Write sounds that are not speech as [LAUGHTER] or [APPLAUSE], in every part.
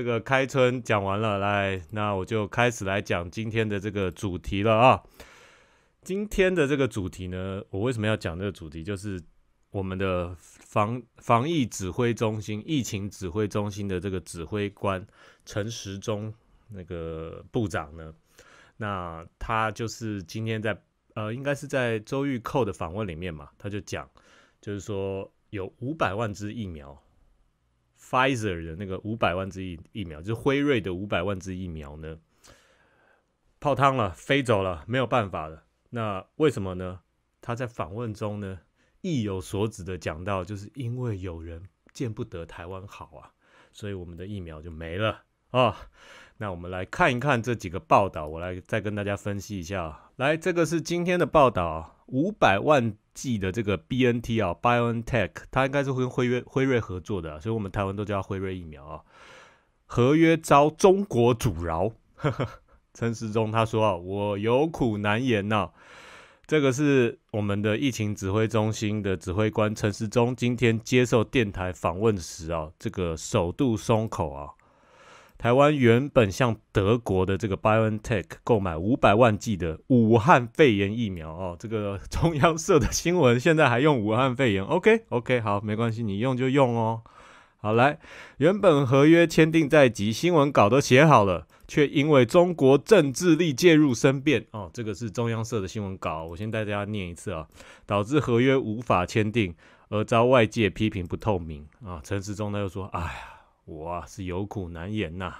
这个开春讲完了，来，那我就开始来讲今天的这个主题了啊。今天的这个主题呢，我为什么要讲这个主题？就是我们的防防疫指挥中心、疫情指挥中心的这个指挥官陈时中那个部长呢，那他就是今天在呃，应该是在周玉蔻的访问里面嘛，他就讲，就是说有五百万支疫苗。Pfizer 的那个五百万支疫疫苗，就是辉瑞的五百万支疫苗呢，泡汤了，飞走了，没有办法了。那为什么呢？他在访问中呢，意有所指的讲到，就是因为有人见不得台湾好啊，所以我们的疫苗就没了啊。那我们来看一看这几个报道，我来再跟大家分析一下。来，这个是今天的报道，五百万。记的这个 BNT 啊，BioNTech，它应该是跟辉瑞辉瑞合作的，所以我们台湾都叫辉瑞疫苗啊。合约遭中国阻挠，[LAUGHS] 陈时中他说啊，我有苦难言呐。这个是我们的疫情指挥中心的指挥官陈时中今天接受电台访问时啊，这个首度松口啊。台湾原本向德国的这个 BioNTech 购买五百万剂的武汉肺炎疫苗哦，这个 [LAUGHS] 中央社的新闻现在还用武汉肺炎，OK OK 好，没关系，你用就用哦。好来，原本合约签订在即，新闻稿都写好了，却因为中国政治力介入申辩哦，这个是中央社的新闻稿，我先带大家念一次啊，导致合约无法签订而遭外界批评不透明啊。陈时中他又说，哎呀。我啊是有苦难言呐，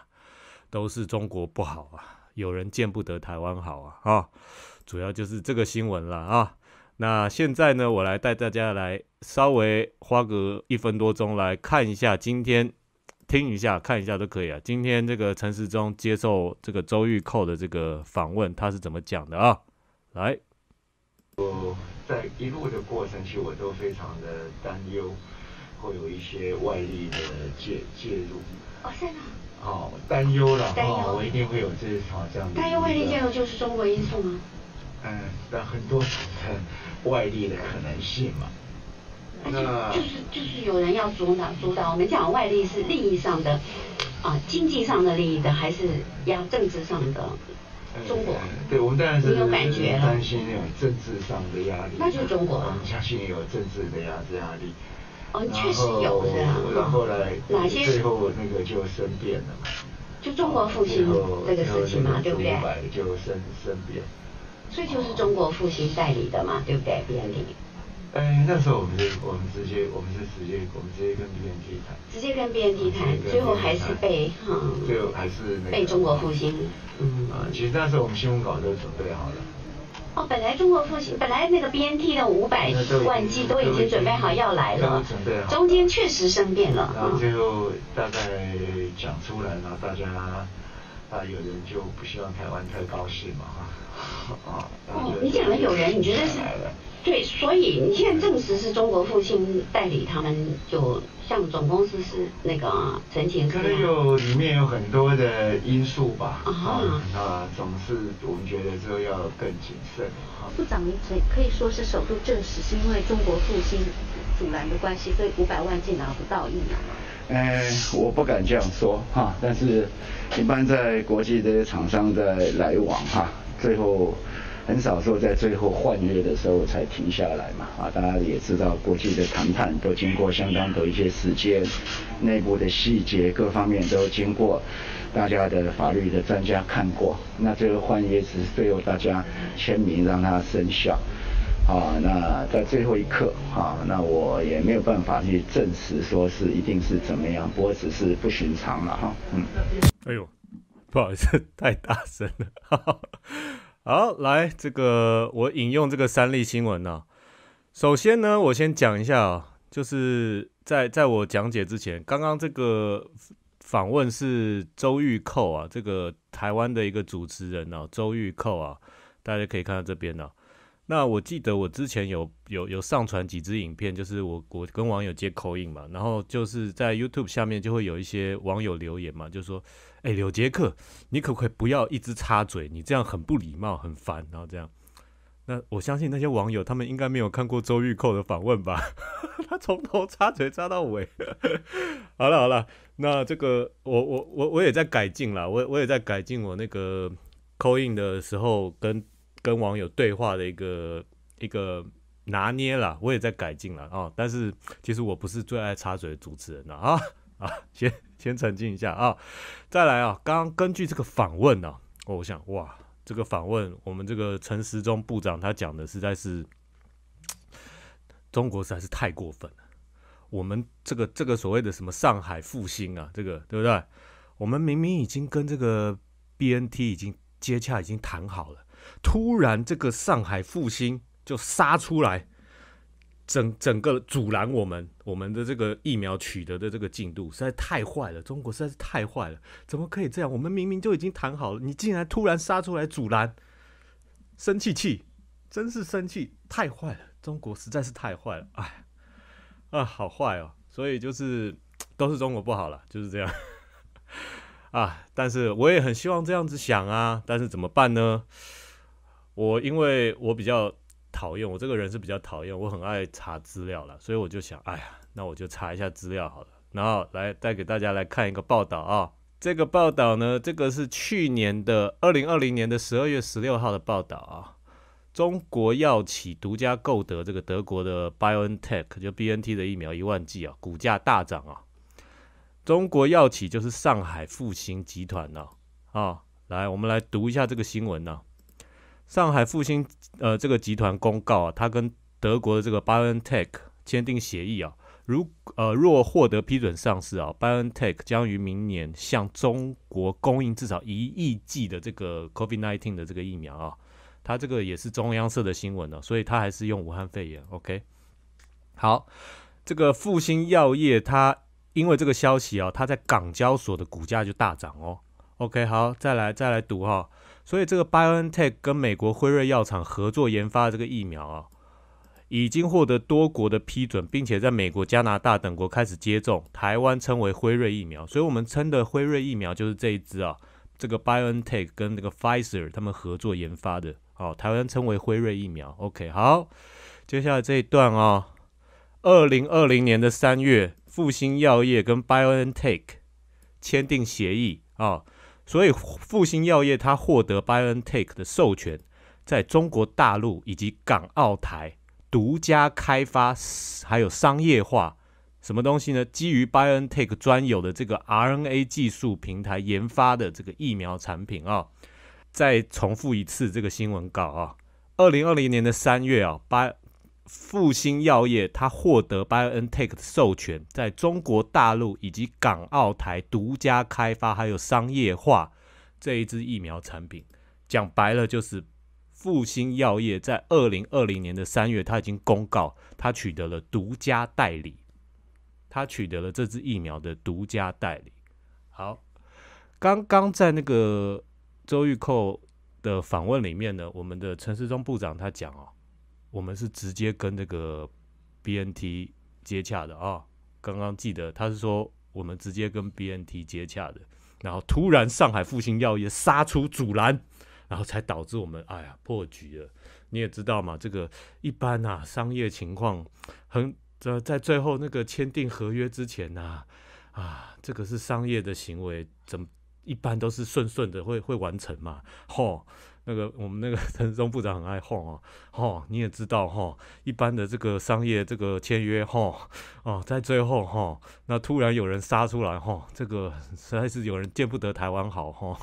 都是中国不好啊，有人见不得台湾好啊啊，主要就是这个新闻了啊。那现在呢，我来带大家来稍微花个一分多钟来看一下，今天听一下，看一下都可以啊。今天这个陈时中接受这个周玉蔻的这个访问，他是怎么讲的啊？来，我在一路的过程其实我都非常的担忧。会有一些外力的介介入，哦，是吗？哦，担忧了，担忧，我一定会有这场这样的担忧。外力介入就是中国因素吗？嗯，那很多很外力的可能性嘛。那就是就是有人要主挡主挡。我们讲外力是利益上的，啊，经济上的利益的，还是压政治上的？中国，对我们当然是有感觉，担心那种政治上的压力。那就是中国，我们相信有政治的压压力。哦，确实有是吧？哪些？最后那个就生变了嘛，就中国复兴这个事情嘛，对不对？就生生辩。所以就是中国复兴代理的嘛，对不对？便利。哎，那时候我们就我们直接，我们就直接，我们直接跟别人去谈。直接跟别人去谈，最后还是被哈。最后还是被中国复兴。嗯。啊，其实那时候我们新闻稿都准备好了。哦，本来中国复兴，本来那个 B N T 的五百万计都已经准备好要来了，中间确实生变了。然最就大概讲出来了，大家啊，有人就不希望台湾太高兴嘛，啊，哦，你讲了有人，你觉得？对，所以你现在证实是中国复兴代理，他们就向总公司是那个陈请。所以有里面有很多的因素吧。啊，那总是我们觉得说要更谨慎。部长，您可可以说是首度证实，是因为中国复兴阻拦的关系，所以五百万竟拿不到一两。哎，我不敢这样说哈，但是，一般在国际这些厂商在来往哈，最后。很少说在最后换约的时候才停下来嘛，啊，大家也知道国际的谈判都经过相当的一些时间，内部的细节各方面都经过大家的法律的专家看过，那最后换约只是最后大家签名让它生效，啊，那在最后一刻，啊，那我也没有办法去证实说是一定是怎么样，不过只是不寻常了哈。嗯。哎呦，不好意思，太大声了。哈哈好，来这个我引用这个三例新闻呢。首先呢，我先讲一下啊，就是在在我讲解之前，刚刚这个访问是周玉蔻啊，这个台湾的一个主持人呢，周玉蔻啊，大家可以看到这边呢。那我记得我之前有有有上传几支影片，就是我我跟网友接口音嘛，然后就是在 YouTube 下面就会有一些网友留言嘛，就说：“哎，柳杰克，你可不可以不要一直插嘴？你这样很不礼貌，很烦。”然后这样。那我相信那些网友他们应该没有看过周玉蔻的访问吧？[LAUGHS] 他从头插嘴插到尾。[LAUGHS] 好了好了，那这个我我我我也在改进了，我我也在改进我那个口音的时候跟。跟网友对话的一个一个拿捏了，我也在改进了啊。但是其实我不是最爱插嘴的主持人呢啊啊，先先澄清一下啊。再来啊，刚刚根据这个访问呢，我想哇，这个访问我们这个陈时中部长他讲的实在是中国实在是太过分了。我们这个这个所谓的什么上海复兴啊，这个对不对？我们明明已经跟这个 BNT 已经接洽，已经谈好了。突然，这个上海复兴就杀出来，整整个阻拦我们，我们的这个疫苗取得的这个进度实在太坏了，中国实在是太坏了，怎么可以这样？我们明明就已经谈好了，你竟然突然杀出来阻拦，生气气，真是生气，太坏了，中国实在是太坏了，哎，啊，好坏哦，所以就是都是中国不好了，就是这样，[LAUGHS] 啊，但是我也很希望这样子想啊，但是怎么办呢？我因为我比较讨厌，我这个人是比较讨厌，我很爱查资料了，所以我就想，哎呀，那我就查一下资料好了。然后来带给大家来看一个报道啊，这个报道呢，这个是去年的二零二零年的十二月十六号的报道啊，中国药企独家购得这个德国的 BioNTech 就 BNT 的疫苗一万剂啊，股价大涨啊，中国药企就是上海复星集团呢啊，来，我们来读一下这个新闻呢。上海复兴呃，这个集团公告啊，它跟德国的这个 BioNTech 签订协议啊，如呃若获得批准上市啊，BioNTech 将于明年向中国供应至少一亿剂的这个 COVID-19 的这个疫苗啊，它这个也是中央社的新闻呢，所以它还是用武汉肺炎 OK 好，这个复兴药业它因为这个消息啊，它在港交所的股价就大涨哦 OK 好，再来再来读哈。所以这个 BioNTech 跟美国辉瑞药厂合作研发的这个疫苗啊，已经获得多国的批准，并且在美国、加拿大等国开始接种。台湾称为辉瑞疫苗，所以我们称的辉瑞疫苗就是这一支啊。这个 BioNTech 跟那个 Pfizer 他们合作研发的，哦，台湾称为辉瑞疫苗。OK，好，接下来这一段啊，二零二零年的三月，复星药业跟 BioNTech 签订协议啊。所以，复星药业它获得 Biotech n 的授权，在中国大陆以及港澳台独家开发，还有商业化什么东西呢？基于 Biotech n 专有的这个 RNA 技术平台研发的这个疫苗产品啊。再重复一次这个新闻稿啊，二零二零年的三月啊，八。复星药业，它获得 BioNTech 的授权，在中国大陆以及港澳台独家开发，还有商业化这一支疫苗产品。讲白了，就是复星药业在二零二零年的三月，它已经公告，它取得了独家代理，它取得了这支疫苗的独家代理。好，刚刚在那个周玉蔻的访问里面呢，我们的陈世忠部长他讲哦。我们是直接跟这个 BNT 接洽的啊，刚刚记得他是说我们直接跟 BNT 接洽的，然后突然上海复兴药业杀出阻拦，然后才导致我们哎呀破局了。你也知道嘛，这个一般呐商业情况很在在最后那个签订合约之前呐啊这个是商业的行为，怎么一般都是顺顺的会会完成嘛？吼。那个我们那个 [LAUGHS] 陈忠部长很爱哄哦，哦，你也知道哈，一般的这个商业这个签约哈，哦，在最后哈，那突然有人杀出来哈，这个实在是有人见不得台湾好哈。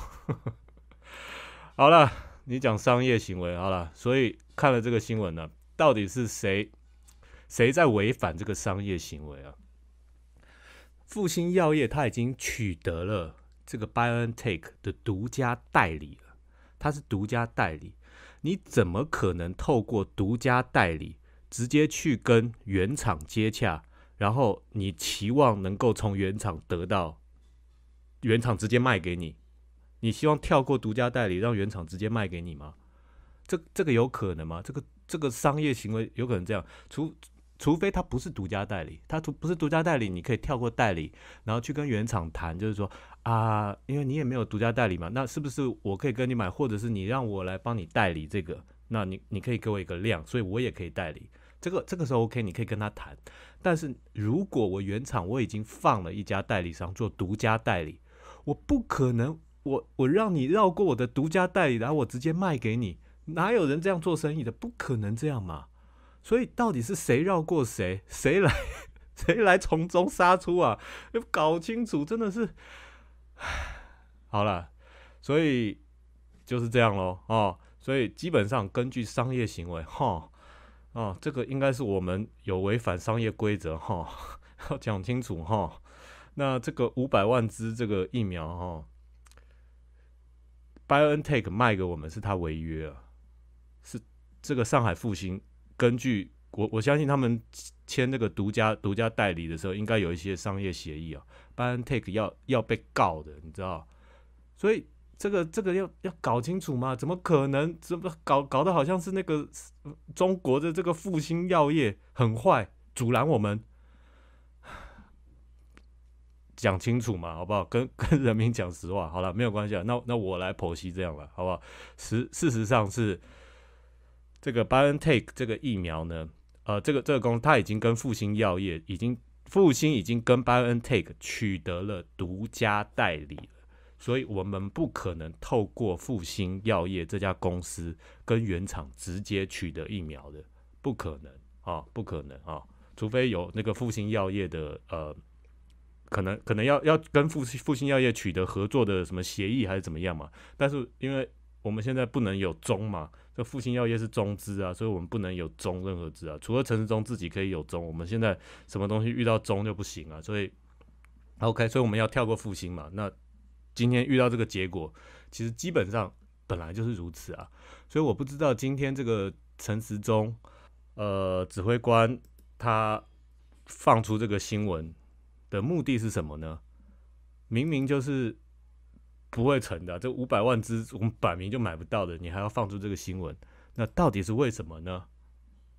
[LAUGHS] 好了，你讲商业行为好了，所以看了这个新闻呢，到底是谁谁在违反这个商业行为啊？复兴药业他已经取得了这个 Biotech n 的独家代理了。它是独家代理，你怎么可能透过独家代理直接去跟原厂接洽？然后你期望能够从原厂得到，原厂直接卖给你，你希望跳过独家代理让原厂直接卖给你吗？这这个有可能吗？这个这个商业行为有可能这样？除除非他不是独家代理，他不不是独家代理，你可以跳过代理，然后去跟原厂谈，就是说啊，因为你也没有独家代理嘛，那是不是我可以跟你买，或者是你让我来帮你代理这个，那你你可以给我一个量，所以我也可以代理。这个这个时候 OK，你可以跟他谈。但是如果我原厂我已经放了一家代理商做独家代理，我不可能我我让你绕过我的独家代理，然后我直接卖给你，哪有人这样做生意的？不可能这样嘛。所以到底是谁绕过谁？谁来 [LAUGHS] 谁来从中杀出啊？要搞清楚，真的是 [SIGHS] 好了。所以就是这样喽哦，所以基本上根据商业行为哈哦，这个应该是我们有违反商业规则哈。[LAUGHS] 要讲清楚哈。那这个五百万支这个疫苗哈，BioNTech 卖给我们是他违约啊，是这个上海复兴。根据我，我相信他们签这个独家独家代理的时候，应该有一些商业协议啊。Ban Take 要要被告的，你知道？所以这个这个要要搞清楚嘛？怎么可能？怎么搞搞得好像是那个中国的这个复兴药业很坏，阻拦我们？讲清楚嘛，好不好？跟跟人民讲实话。好了，没有关系啊。那那我来剖析这样了，好不好？实事实上是。这个 Biontech 这个疫苗呢，呃，这个这个公司它已经跟复星药业已经，复星已经跟 Biontech 取得了独家代理了，所以我们不可能透过复星药业这家公司跟原厂直接取得疫苗的，不可能啊，不可能啊，除非有那个复星药业的呃，可能可能要要跟复复星药业取得合作的什么协议还是怎么样嘛，但是因为。我们现在不能有中嘛？这复兴药业是中资啊，所以我们不能有中任何资啊。除了陈时中自己可以有中，我们现在什么东西遇到中就不行啊。所以，OK，所以我们要跳过复兴嘛。那今天遇到这个结果，其实基本上本来就是如此啊。所以我不知道今天这个陈时中，呃，指挥官他放出这个新闻的目的是什么呢？明明就是。不会成的，这五百万只我们摆明就买不到的，你还要放出这个新闻，那到底是为什么呢？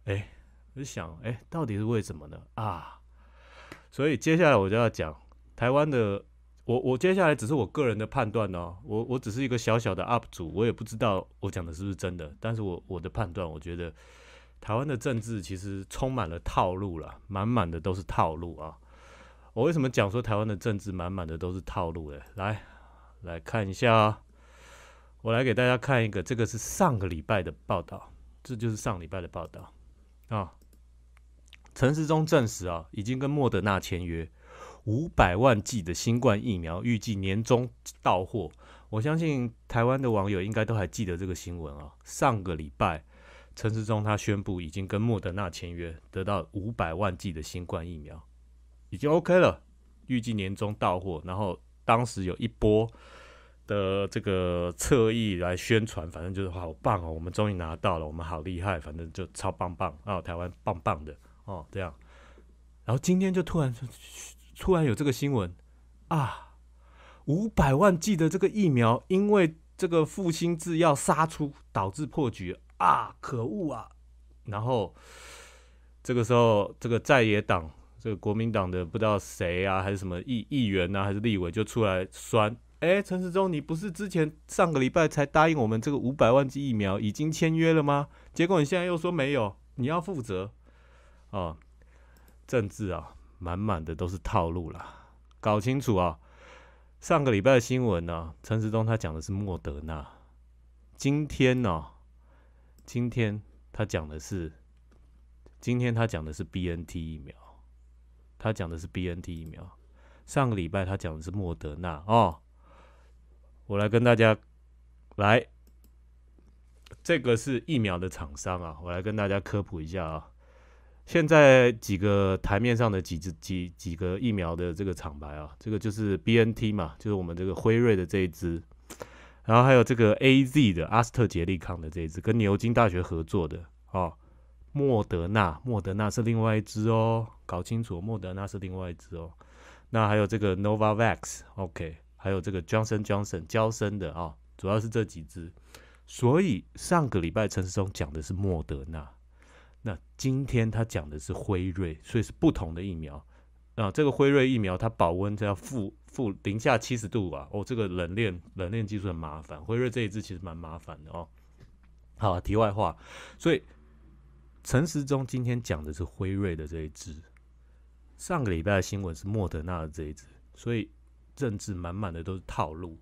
哎，我就想，哎，到底是为什么呢？啊，所以接下来我就要讲台湾的，我我接下来只是我个人的判断哦，我我只是一个小小的 UP 主，我也不知道我讲的是不是真的，但是我我的判断，我觉得台湾的政治其实充满了套路了，满满的都是套路啊！我为什么讲说台湾的政治满满的都是套路？呢？来。来看一下，我来给大家看一个，这个是上个礼拜的报道，这就是上礼拜的报道啊。陈时中证实啊，已经跟莫德纳签约五百万剂的新冠疫苗，预计年中到货。我相信台湾的网友应该都还记得这个新闻啊。上个礼拜，陈时中他宣布已经跟莫德纳签约，得到五百万剂的新冠疫苗，已经 OK 了，预计年终到货，然后。当时有一波的这个侧翼来宣传，反正就是好棒哦，我们终于拿到了，我们好厉害，反正就超棒棒啊，台湾棒棒的哦，这样。然后今天就突然突然有这个新闻啊，五百万剂的这个疫苗因为这个复兴制药杀出，导致破局啊，可恶啊！然后这个时候这个在野党。这个国民党的不知道谁啊，还是什么议议员呢？还是立委就出来酸，哎，陈时中，你不是之前上个礼拜才答应我们这个五百万剂疫苗已经签约了吗？结果你现在又说没有，你要负责啊！政治啊，满满的都是套路啦。搞清楚啊！上个礼拜的新闻呢，陈时中他讲的是莫德纳，今天呢，今天他讲的是，今天他讲的是 B N T 疫苗。他讲的是 BNT 疫苗，上个礼拜他讲的是莫德纳哦。我来跟大家来，这个是疫苗的厂商啊，我来跟大家科普一下啊。现在几个台面上的几只几几个疫苗的这个厂牌啊，这个就是 BNT 嘛，就是我们这个辉瑞的这一支，然后还有这个 AZ 的阿斯特捷利康的这一支，跟牛津大学合作的啊。莫德纳，莫德纳是另外一支哦，搞清楚，莫德纳是另外一支哦。那还有这个 Novavax，OK，还有这个 Johnson Johnson，娇生的啊，主要是这几支。所以上个礼拜陈世忠讲的是莫德纳，那今天他讲的是辉瑞，所以是不同的疫苗。啊，这个辉瑞疫苗它保温要负负零下七十度啊，哦，这个冷链冷链技术很麻烦，辉瑞这一支其实蛮麻烦的哦。好，题外话，所以。陈时中今天讲的是辉瑞的这一支，上个礼拜的新闻是莫德纳的这一支，所以政治满满的都是套路。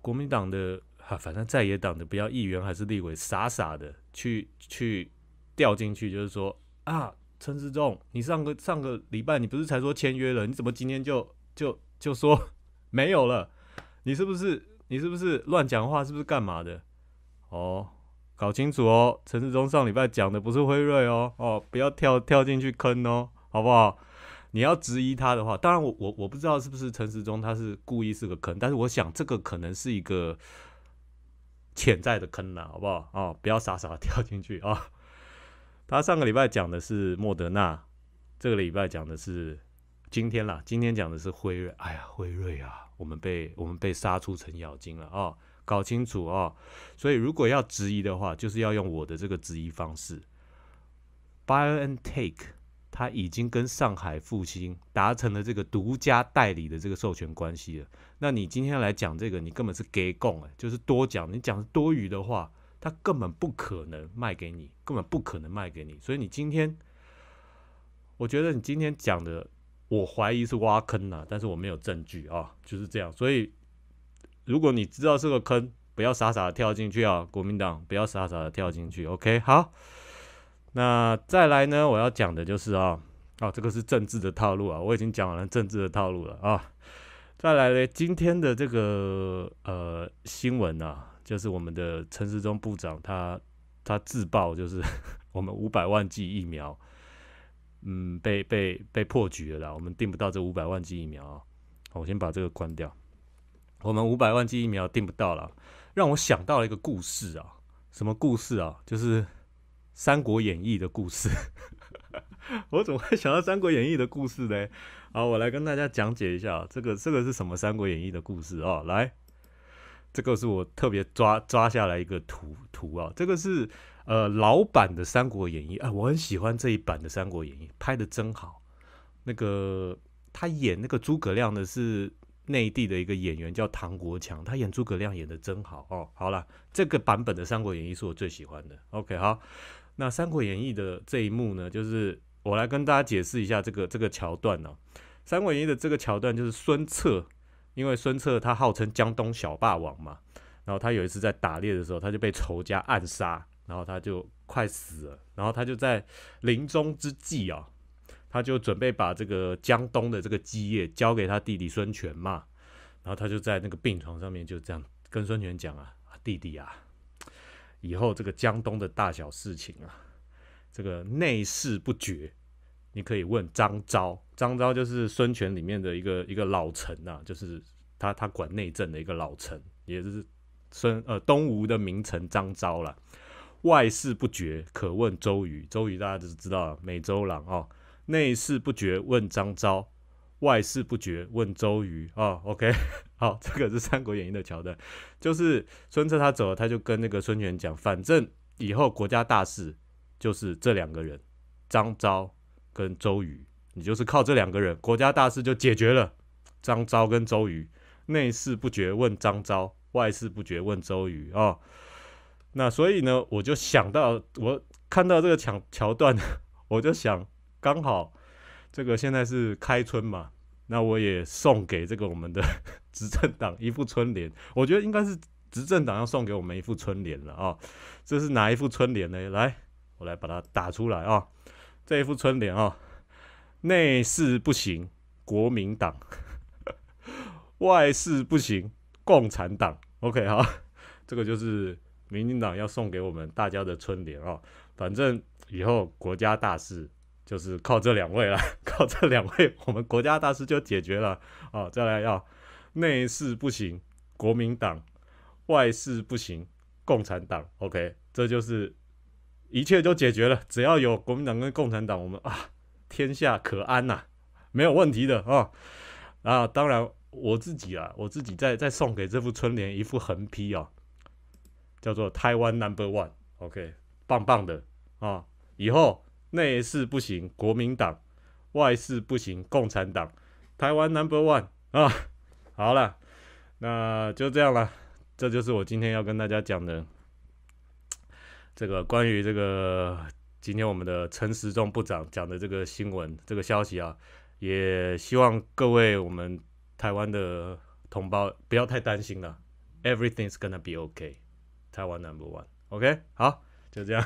国民党的啊，反正在野党的，不要议员还是立委，傻傻的去去掉进去，就是说啊，陈时中，你上个上个礼拜你不是才说签约了，你怎么今天就就就说没有了？你是不是你是不是乱讲话？是不是干嘛的？哦。搞清楚哦，陈世忠上礼拜讲的不是辉瑞哦哦，不要跳跳进去坑哦，好不好？你要质疑他的话，当然我我我不知道是不是陈世忠他是故意是个坑，但是我想这个可能是一个潜在的坑呐，好不好？哦，不要傻傻的跳进去啊！他上个礼拜讲的是莫德纳，这个礼拜讲的是今天啦，今天讲的是辉瑞。哎呀，辉瑞啊，我们被我们被杀出程咬金了啊！搞清楚啊！所以如果要质疑的话，就是要用我的这个质疑方式。Buy and take，他已经跟上海复兴达成了这个独家代理的这个授权关系了。那你今天来讲这个，你根本是给供哎，就是多讲，你讲多余的话，他根本不可能卖给你，根本不可能卖给你。所以你今天，我觉得你今天讲的，我怀疑是挖坑呐，但是我没有证据啊，就是这样。所以。如果你知道是个坑，不要傻傻的跳进去啊！国民党不要傻傻的跳进去，OK？好，那再来呢？我要讲的就是啊啊，这个是政治的套路啊！我已经讲完了政治的套路了啊！再来呢，今天的这个呃新闻啊，就是我们的陈时中部长他他自曝，就是 [LAUGHS] 我们五百万剂疫苗，嗯，被被被破局了啦！我们订不到这五百万剂疫苗啊！我先把这个关掉。我们五百万剂疫苗订不到了，让我想到了一个故事啊，什么故事啊？就是《三国演义》的故事。[LAUGHS] 我怎么会想到《三国演义》的故事呢？好，我来跟大家讲解一下这个这个是什么《三国演义》的故事啊？来，这个是我特别抓抓下来一个图图啊，这个是呃老版的《三国演义》啊，我很喜欢这一版的《三国演义》，拍的真好。那个他演那个诸葛亮的是。内地的一个演员叫唐国强，他演诸葛亮演的真好哦。好了，这个版本的《三国演义》是我最喜欢的。OK，好，那《三国演义》的这一幕呢，就是我来跟大家解释一下这个这个桥段哦。《三国演义》的这个桥段就是孙策，因为孙策他号称江东小霸王嘛，然后他有一次在打猎的时候，他就被仇家暗杀，然后他就快死了，然后他就在临终之际啊。他就准备把这个江东的这个基业交给他弟弟孙权嘛，然后他就在那个病床上面就这样跟孙权讲啊，弟弟啊，以后这个江东的大小事情啊，这个内事不决，你可以问张昭，张昭就是孙权里面的一个一个老臣呐，就是他他管内政的一个老臣，也就是孙呃东吴的名臣张昭了。外事不绝，可问周瑜，周瑜大家都知道，美洲郎哦。内事不决问张昭，外事不决问周瑜啊。OK，[LAUGHS] 好，这个是《三国演义》的桥段，就是孙策他走了，他就跟那个孙权讲，反正以后国家大事就是这两个人，张昭跟周瑜，你就是靠这两个人，国家大事就解决了。张昭跟周瑜，内事不决问张昭，外事不决问周瑜啊。那所以呢，我就想到，我看到这个桥桥段，[LAUGHS] 我就想。刚好，这个现在是开春嘛，那我也送给这个我们的 [LAUGHS] 执政党一副春联。我觉得应该是执政党要送给我们一副春联了啊！这是哪一副春联呢？来，我来把它打出来啊！这一副春联啊，内事不行国民党，[LAUGHS] 外事不行共产党。OK 哈，这个就是民进党要送给我们大家的春联啊！反正以后国家大事。就是靠这两位了，[LAUGHS] 靠这两位，我们国家大事就解决了啊！再来要内事不行，国民党；外事不行，共产党。OK，这就是一切就解决了。只要有国民党跟共产党，我们啊，天下可安呐，没有问题的啊！啊，当然我自己啊，我自己再再送给这副春联一副横批哦，叫做“台湾 Number One”，OK，棒棒的啊！以后。内事不行，国民党；外事不行，共产党。台湾 Number One 啊！好了，那就这样了。这就是我今天要跟大家讲的这个关于这个今天我们的陈时中部长讲的这个新闻、这个消息啊。也希望各位我们台湾的同胞不要太担心了。Everything's gonna be OK。台湾 Number One。OK，好，就这样。